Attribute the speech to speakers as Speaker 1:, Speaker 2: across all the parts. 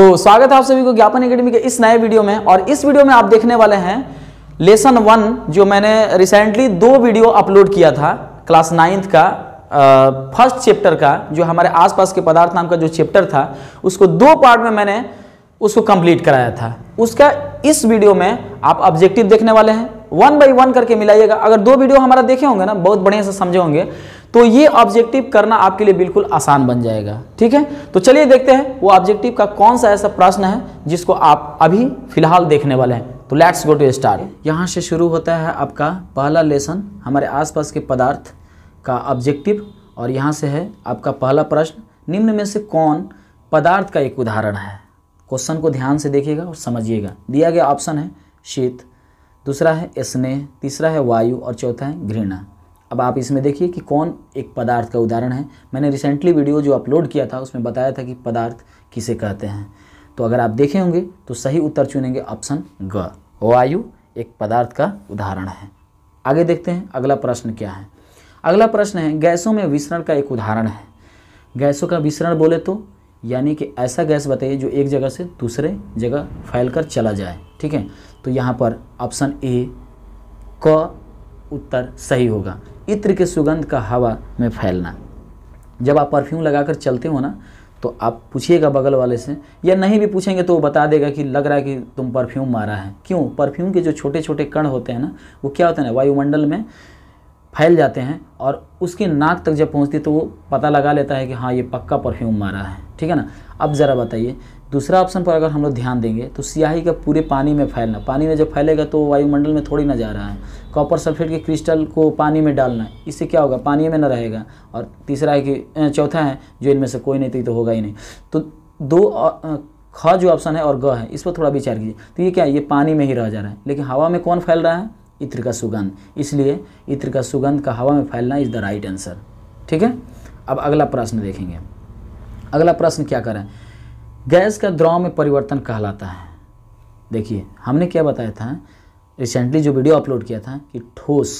Speaker 1: तो स्वागत है आप सभी को ज्ञापन एकेडमी के इस नए वीडियो में और इस वीडियो में आप देखने वाले हैं लेसन वन जो मैंने रिसेंटली दो वीडियो अपलोड किया था क्लास नाइन्थ का फर्स्ट चैप्टर का जो हमारे आसपास के पदार्थ नाम का जो चैप्टर था उसको दो पार्ट में मैंने उसको कंप्लीट कराया था उसका इस वीडियो में आप ऑब्जेक्टिव देखने वाले हैं वन बाई वन करके मिलाइएगा अगर दो वीडियो हमारा देखे होंगे ना बहुत बढ़िया से समझे होंगे तो ये ऑब्जेक्टिव करना आपके लिए बिल्कुल आसान बन जाएगा ठीक है तो चलिए देखते हैं वो ऑब्जेक्टिव का कौन सा ऐसा प्रश्न है जिसको आप अभी फिलहाल देखने वाले हैं तो लेट्स गो टू स्टार्ट यहाँ से शुरू होता है आपका पहला लेसन हमारे आसपास के पदार्थ का ऑब्जेक्टिव और यहाँ से है आपका पहला प्रश्न निम्न में से कौन पदार्थ का एक उदाहरण है क्वेश्चन को ध्यान से देखिएगा और समझिएगा दिया गया ऑप्शन है शीत दूसरा है स्नेह तीसरा है वायु और चौथा है घृणा अब आप इसमें देखिए कि कौन एक पदार्थ का उदाहरण है मैंने रिसेंटली वीडियो जो अपलोड किया था उसमें बताया था कि पदार्थ किसे कहते हैं तो अगर आप देखे होंगे तो सही उत्तर चुनेंगे ऑप्शन ग वायु एक पदार्थ का उदाहरण है आगे देखते हैं अगला प्रश्न क्या है अगला प्रश्न है गैसों में विसरण का एक उदाहरण है गैसों का विसरण बोले तो यानी कि ऐसा गैस बताइए जो एक जगह से दूसरे जगह फैल कर चला जाए ठीक है तो यहाँ पर ऑप्शन ए क उत्तर सही होगा इत्र के सुगंध का हवा में फैलना जब आप परफ्यूम लगाकर चलते हो ना तो आप पूछिएगा बगल वाले से या नहीं भी पूछेंगे तो वो बता देगा कि लग रहा है कि तुम परफ्यूम मारा है क्यों परफ्यूम के जो छोटे छोटे कण होते हैं ना वो क्या होते हैं ना वायुमंडल में फैल जाते हैं और उसके नाक तक जब पहुंचती तो वो पता लगा लेता है कि हाँ ये पक्का परफ्यूम मारा है ठीक है ना अब ज़रा बताइए दूसरा ऑप्शन पर अगर हम लोग ध्यान देंगे तो स्याही का पूरे पानी में फैलना पानी में जब फैलेगा तो वायुमंडल में थोड़ी ना जा रहा है कॉपर सल्फेट के क्रिस्टल को पानी में डालना इससे क्या होगा पानी में ना रहेगा और तीसरा है कि चौथा है जो इनमें से कोई नहीं तो, तो होगा ही नहीं तो दो ख जो ऑप्शन है और ग है इस पर थोड़ा विचार कीजिए तो ये क्या है ये पानी में ही रह जा रहा है लेकिन हवा में कौन फैल रहा है इत्र का सुगंध इसलिए इत्र का सुगंध का हवा में फैलना इज़ द राइट आंसर ठीक है अब अगला प्रश्न देखेंगे अगला प्रश्न क्या करें गैस का द्रव में परिवर्तन कहलाता है देखिए हमने क्या बताया था रिसेंटली जो वीडियो अपलोड किया था कि ठोस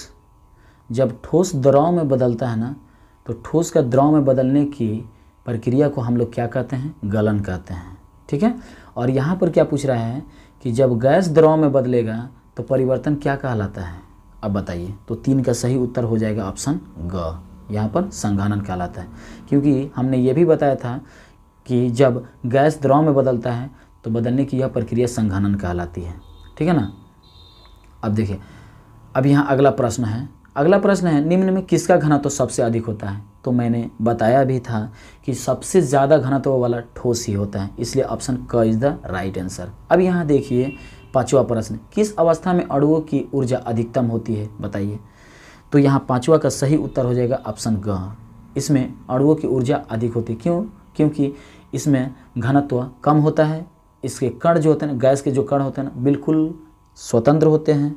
Speaker 1: जब ठोस द्रव में बदलता है ना तो ठोस का द्रव में बदलने की प्रक्रिया को हम लोग क्या कहते हैं गलन कहते हैं ठीक है और यहाँ पर क्या पूछ रहा है कि जब गैस द्रव में बदलेगा तो परिवर्तन क्या कहलाता है अब बताइए तो तीन का सही उत्तर हो जाएगा ऑप्शन ग यहाँ पर संघानन कहलाता है क्योंकि हमने ये भी बताया था कि जब गैस द्रव में बदलता है तो बदलने की यह प्रक्रिया संघनन कहलाती है ठीक है ना अब देखिए अब यहाँ अगला प्रश्न है अगला प्रश्न है निम्न में किसका घना तो सबसे अधिक होता है तो मैंने बताया भी था कि सबसे ज़्यादा घना तो वाला ठोस ही होता है इसलिए ऑप्शन क इज़ द राइट आंसर अब यहाँ देखिए पाँचवा प्रश्न किस अवस्था में अड़ुओं की ऊर्जा अधिकतम होती है बताइए तो यहाँ पाँचवा का सही उत्तर हो जाएगा ऑप्शन ग इसमें अड़ुओं की ऊर्जा अधिक होती है क्यों क्योंकि इसमें घनत्व कम होता है इसके कण जो होते हैं गैस के जो कण होते हैं ना बिल्कुल स्वतंत्र होते हैं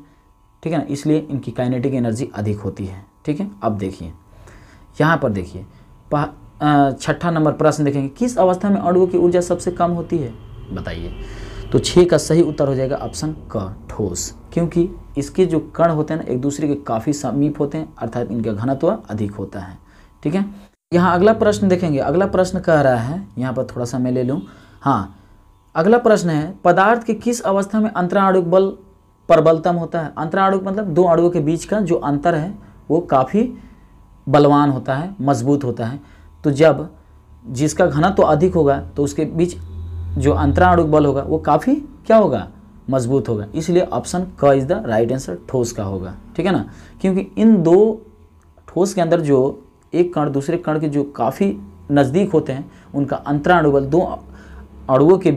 Speaker 1: ठीक है ना इसलिए इनकी काइनेटिक एनर्जी अधिक होती है ठीक है अब देखिए यहाँ पर देखिए छठा नंबर प्रश्न देखेंगे किस अवस्था में अणुओं की ऊर्जा सबसे कम होती है बताइए तो छः का सही उत्तर हो जाएगा ऑप्शन क ठोस क्योंकि इसके जो कण होते हैं ना एक दूसरे के काफ़ी समीप होते हैं अर्थात इनका घनत्व अधिक होता है ठीक है यहाँ अगला प्रश्न देखेंगे अगला प्रश्न कह रहा है यहाँ पर थोड़ा सा मैं ले लूँ हाँ अगला प्रश्न है पदार्थ की किस अवस्था में अंतराणुक बल प्रबलतम होता है अंतराणुक मतलब दो अणुओं के बीच का जो अंतर है वो काफ़ी बलवान होता है मजबूत होता है तो जब जिसका घनत्व तो अधिक होगा तो उसके बीच जो अंतराणुक बल होगा वो काफ़ी क्या होगा मजबूत होगा इसलिए ऑप्शन क इज़ द राइट आंसर ठोस का होगा ठीक है ना क्योंकि इन दो ठोस के अंदर जो एक कण दूसरे कण के जो काफ़ी नज़दीक होते हैं उनका अंतराणुबल दो अणुओं के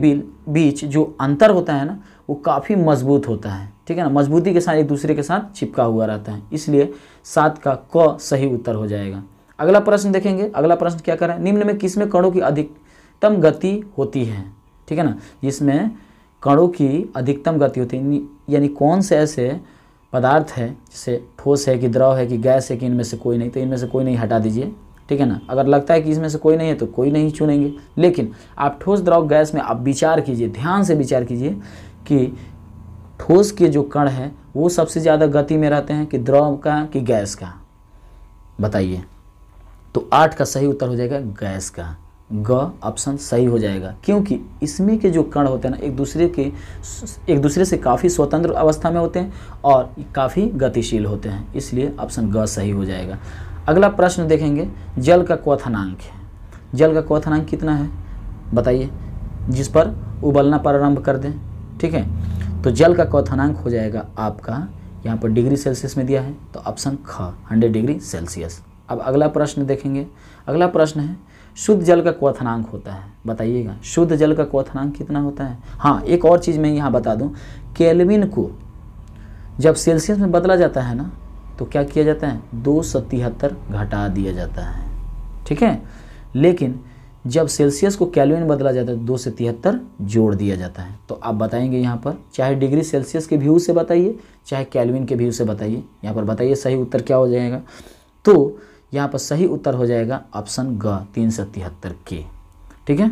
Speaker 1: बीच जो अंतर होता है ना वो काफ़ी मजबूत होता है ठीक है ना मजबूती के साथ एक दूसरे के साथ चिपका हुआ रहता है इसलिए सात का क सही उत्तर हो जाएगा अगला प्रश्न देखेंगे अगला प्रश्न क्या करें निम्न में किस में कणों की अधिकतम गति होती है ठीक है ना जिसमें कणों की अधिकतम गति होती है यानी कौन से ऐसे पदार्थ है जैसे ठोस है कि द्रव है कि गैस है कि इनमें से कोई नहीं तो इनमें से कोई नहीं हटा दीजिए ठीक है ना अगर लगता है कि इसमें से कोई नहीं है तो कोई नहीं चुनेंगे लेकिन आप ठोस द्रव गैस में आप विचार कीजिए ध्यान से विचार कीजिए कि ठोस के जो कण हैं वो सबसे ज़्यादा गति में रहते हैं कि द्रव का कि गैस का बताइए तो आठ का सही उत्तर हो जाएगा गैस का ग ऑप्शन सही हो जाएगा क्योंकि इसमें के जो कण होते हैं ना एक दूसरे के एक दूसरे से काफ़ी स्वतंत्र अवस्था में होते हैं और काफ़ी गतिशील होते हैं इसलिए ऑप्शन ग सही हो जाएगा अगला प्रश्न देखेंगे जल का क्वथनांक है जल का क्वथनांक कितना है बताइए जिस पर उबलना प्रारंभ कर दें ठीक है तो जल का क्वथनांक हो जाएगा आपका यहाँ पर डिग्री सेल्सियस में दिया है तो ऑप्शन ख हंड्रेड डिग्री सेल्सियस अब अगला प्रश्न देखेंगे अगला प्रश्न है शुद्ध जल का क्वथनांक होता है बताइएगा शुद्ध जल का क्वथनांक कितना होता है हाँ एक और चीज़ मैं यहाँ बता दूँ केल्विन को जब सेल्सियस में बदला जाता है ना तो क्या किया जाता है दो सौ तिहत्तर घटा दिया जाता है ठीक है लेकिन जब सेल्सियस को कैलविन बदला जाता है दो से तिहत्तर जोड़ दिया जाता है तो आप बताएंगे यहाँ पर चाहे डिग्री सेल्सियस के व्यू से बताइए चाहे कैलविन के व्यू से बताइए यहाँ पर बताइए सही उत्तर क्या हो जाएगा तो यहाँ पर सही उत्तर हो जाएगा ऑप्शन ग तीन सौ तिहत्तर के ठीक है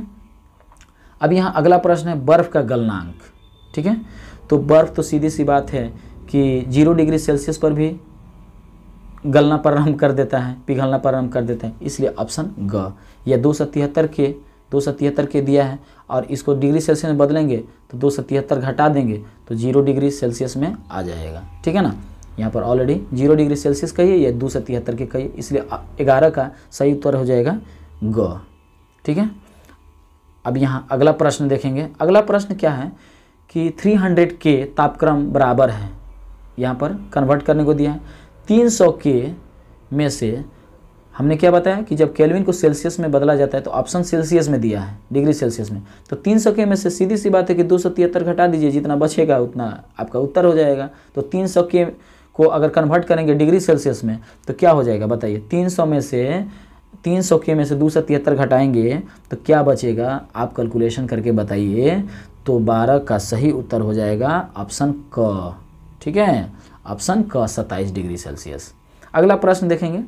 Speaker 1: अब यहाँ अगला प्रश्न है बर्फ़ का गलनांक ठीक है तो बर्फ़ तो सीधी सी बात है कि जीरो डिग्री सेल्सियस पर भी गलना प्रारंभ कर देता है पिघलना प्रारंभ कर देता है इसलिए ऑप्शन ग या दो सौ तिहत्तर के दो सौ तिहत्तर के दिया है और इसको डिग्री सेल्सियस में बदलेंगे तो दो सौ तिहत्तर घटा देंगे तो जीरो डिग्री सेल्सियस में आ जाएगा ठीक है ना यहाँ पर ऑलरेडी जीरो डिग्री सेल्सियस का ही है या दो सौ तिहत्तर के कही इसलिए ग्यारह का सही उत्तर हो जाएगा ग ठीक है अब यहाँ अगला प्रश्न देखेंगे अगला प्रश्न क्या है कि 300 के तापक्रम बराबर है यहाँ पर कन्वर्ट करने को दिया है 300 के में से हमने क्या बताया कि जब केल्विन को सेल्सियस में बदला जाता है तो ऑप्शन सेल्सियस में दिया है डिग्री सेल्सियस में तो 300 के में से सीधी सी बात है कि दो घटा दीजिए जितना बचेगा उतना आपका उत्तर हो जाएगा तो 300 के को अगर कन्वर्ट करेंगे डिग्री सेल्सियस में तो क्या हो जाएगा बताइए 300 में से 300 के में से दो सौ तिहत्तर घटाएंगे तो क्या बचेगा आप कैलकुलेशन करके बताइए तो 12 का सही उत्तर हो जाएगा ऑप्शन क ठीक है ऑप्शन क 27 डिग्री सेल्सियस अगला प्रश्न देखेंगे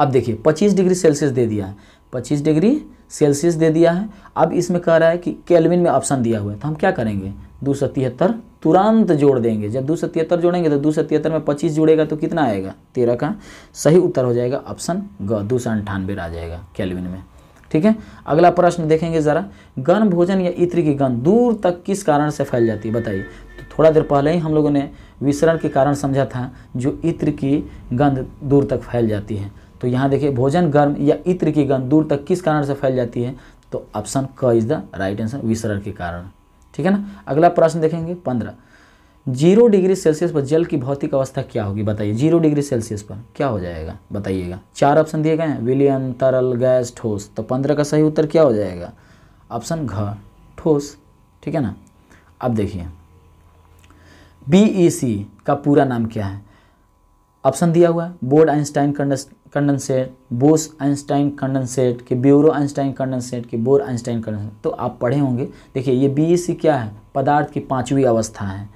Speaker 1: अब देखिए 25 डिग्री सेल्सियस दे दिया है 25 डिग्री सेल्सियस दे दिया है अब इसमें कह रहा है कि केल्विन में ऑप्शन दिया हुआ है तो हम क्या करेंगे दो सौ तिहत्तर तुरंत जोड़ देंगे जब दो सौ तिहत्तर जोड़ेंगे तो दो सौ तिहत्तर में पच्चीस जुड़ेगा तो कितना आएगा तेरह का सही उत्तर हो जाएगा ऑप्शन ग दो सौ अंठानवे आ जाएगा कैलविन में ठीक है अगला प्रश्न देखेंगे ज़रा गन भोजन या इत्र की गन दूर तक किस कारण से फैल जाती है बताइए तो थोड़ा देर पहले ही हम लोगों ने विसरण के कारण समझा था जो इत्र की गंध दूर तक फैल जाती है तो यहाँ देखिए भोजन गर्म या इत्र की गंध दूर तक किस कारण से फैल जाती है तो ऑप्शन क इज द राइट आंसर विसरण के कारण ठीक है ना अगला प्रश्न देखेंगे पंद्रह जीरो डिग्री सेल्सियस पर जल की भौतिक अवस्था क्या होगी बताइए जीरो डिग्री सेल्सियस पर क्या हो जाएगा बताइएगा चार ऑप्शन दिए गए हैं विलियम तरल गैस ठोस तो पंद्रह का सही उत्तर क्या हो जाएगा ऑप्शन घ ठोस ठीक है ना अब देखिए बी e का पूरा नाम क्या है ऑप्शन दिया हुआ है बोर्ड Einstein condensate Bose Einstein condensate के ब्यूरो आइंस्टाइन कंडनसेट के बोर आइंस्टाइन कंडनसेट तो आप पढ़े होंगे देखिए ये सी क्या है पदार्थ की पाँचवीं अवस्था है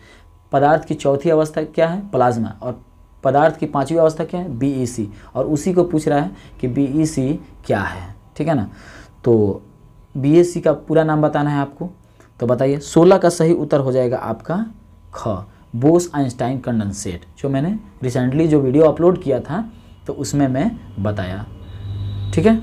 Speaker 1: पदार्थ की चौथी अवस्था क्या है प्लाज्मा और पदार्थ की पाँचवीं अवस्था क्या है सी e और उसी को पूछ रहा है कि सी e क्या है ठीक है ना तो सी e का पूरा नाम बताना है आपको तो बताइए सोलह का सही उत्तर हो जाएगा आपका ख बोस आइंस्टाइन कंडेंसेट जो मैंने रिसेंटली जो वीडियो अपलोड किया था तो उसमें मैं बताया ठीक है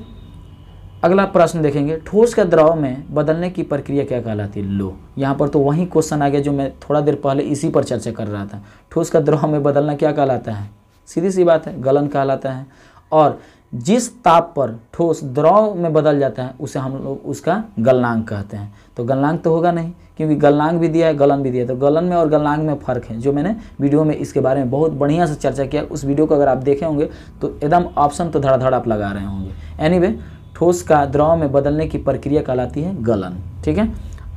Speaker 1: अगला प्रश्न देखेंगे ठोस के द्रव में बदलने की प्रक्रिया क्या कहलाती है लो यहाँ पर तो वही क्वेश्चन आ गया जो मैं थोड़ा देर पहले इसी पर चर्चा कर रहा था ठोस का द्रव में बदलना क्या कहलाता है सीधी सी बात है गलन कहलाता है और जिस ताप पर ठोस द्रव में बदल जाता है उसे हम लोग उसका गलनांक कहते हैं तो गलनांक तो होगा नहीं क्योंकि गलनांक भी दिया है गलन भी दिया है तो गलन में और गलनांक में फ़र्क है जो मैंने वीडियो में इसके बारे में बहुत बढ़िया से चर्चा किया उस वीडियो को अगर आप देखे होंगे तो एकदम ऑप्शन तो धड़ाधड़ आप लगा रहे होंगे एनी ठोस का द्रव में बदलने की प्रक्रिया कहलाती है गलन ठीक है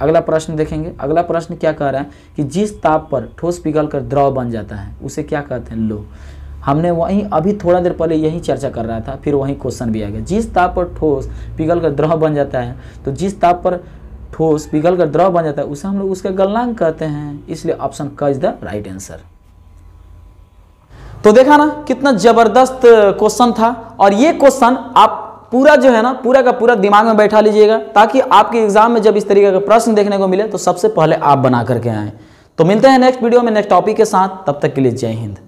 Speaker 1: अगला प्रश्न देखेंगे अगला प्रश्न क्या कह रहा है कि जिस ताप पर ठोस पिघल कर द्रव बन जाता है उसे क्या कहते हैं लो हमने वहीं अभी थोड़ा देर पहले यही चर्चा कर रहा था फिर वहीं क्वेश्चन भी आ गया जिस ताप पर ठोस पिघल कर द्रव बन जाता है तो जिस ताप पर ठोस पिघल कर द्रव बन जाता है उसे हम लोग उसका गलनांक कहते हैं इसलिए ऑप्शन क इज द राइट आंसर तो देखा ना कितना जबरदस्त क्वेश्चन था और ये क्वेश्चन आप पूरा जो है ना पूरा का पूरा दिमाग में बैठा लीजिएगा ताकि आपके एग्जाम में जब इस तरीके का प्रश्न देखने को मिले तो सबसे पहले आप बना करके आए तो मिलते हैं नेक्स्ट वीडियो में नेक्स्ट टॉपिक के साथ तब तक के लिए जय हिंद